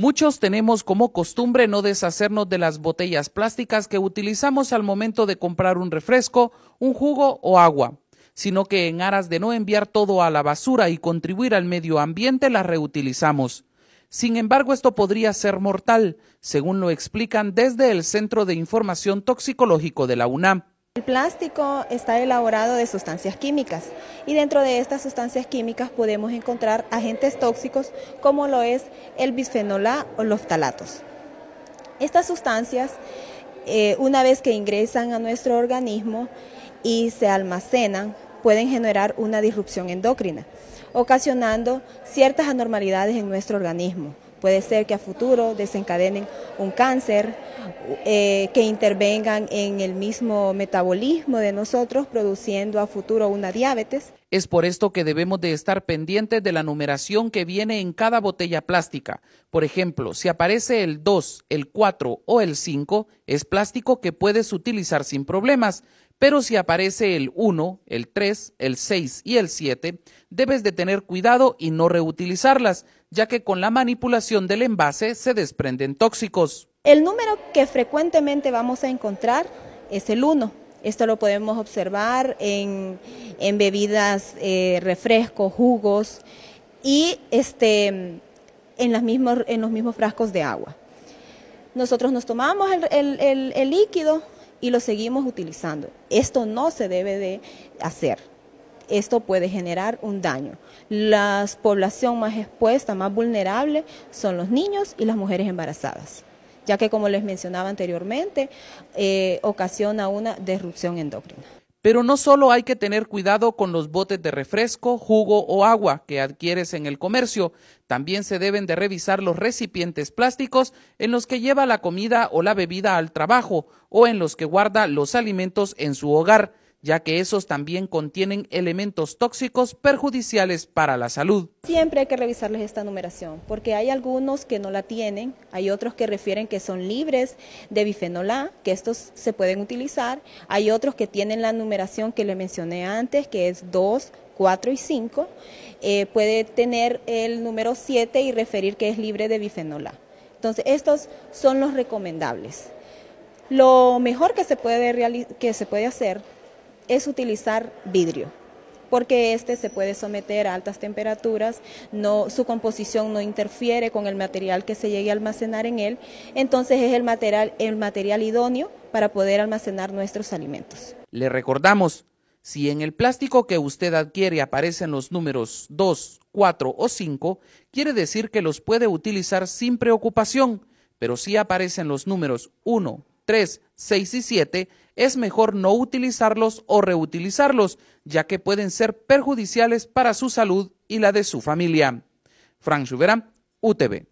Muchos tenemos como costumbre no deshacernos de las botellas plásticas que utilizamos al momento de comprar un refresco, un jugo o agua, sino que en aras de no enviar todo a la basura y contribuir al medio ambiente las reutilizamos. Sin embargo, esto podría ser mortal, según lo explican desde el Centro de Información Toxicológico de la UNAM. El plástico está elaborado de sustancias químicas y dentro de estas sustancias químicas podemos encontrar agentes tóxicos como lo es el bisfenol A o los talatos. Estas sustancias, eh, una vez que ingresan a nuestro organismo y se almacenan, pueden generar una disrupción endocrina, ocasionando ciertas anormalidades en nuestro organismo, Puede ser que a futuro desencadenen un cáncer, eh, que intervengan en el mismo metabolismo de nosotros, produciendo a futuro una diabetes. Es por esto que debemos de estar pendientes de la numeración que viene en cada botella plástica. Por ejemplo, si aparece el 2, el 4 o el 5, es plástico que puedes utilizar sin problemas, pero si aparece el 1, el 3, el 6 y el 7, debes de tener cuidado y no reutilizarlas, ya que con la manipulación del envase se desprenden tóxicos. El número que frecuentemente vamos a encontrar es el 1. Esto lo podemos observar en, en bebidas, eh, refrescos, jugos y este, en, las en los mismos frascos de agua. Nosotros nos tomamos el líquido, y lo seguimos utilizando. Esto no se debe de hacer. Esto puede generar un daño. La población más expuesta, más vulnerable, son los niños y las mujeres embarazadas, ya que como les mencionaba anteriormente, eh, ocasiona una disrupción endocrina. Pero no solo hay que tener cuidado con los botes de refresco, jugo o agua que adquieres en el comercio, también se deben de revisar los recipientes plásticos en los que lleva la comida o la bebida al trabajo o en los que guarda los alimentos en su hogar ya que esos también contienen elementos tóxicos perjudiciales para la salud. Siempre hay que revisarles esta numeración, porque hay algunos que no la tienen, hay otros que refieren que son libres de bifenol A, que estos se pueden utilizar, hay otros que tienen la numeración que le mencioné antes, que es 2, 4 y 5, eh, puede tener el número 7 y referir que es libre de bifenol A. Entonces, estos son los recomendables. Lo mejor que se puede, que se puede hacer es utilizar vidrio porque este se puede someter a altas temperaturas, su composición no interfiere con el material que se llegue a almacenar en él, entonces es el material, el material idóneo para poder almacenar nuestros alimentos. Le recordamos, si en el plástico que usted adquiere aparecen los números 2, 4 o 5, quiere decir que los puede utilizar sin preocupación, pero si aparecen los números 1, 3, 6 y 7, es mejor no utilizarlos o reutilizarlos, ya que pueden ser perjudiciales para su salud y la de su familia. Frank Schubera, UTV.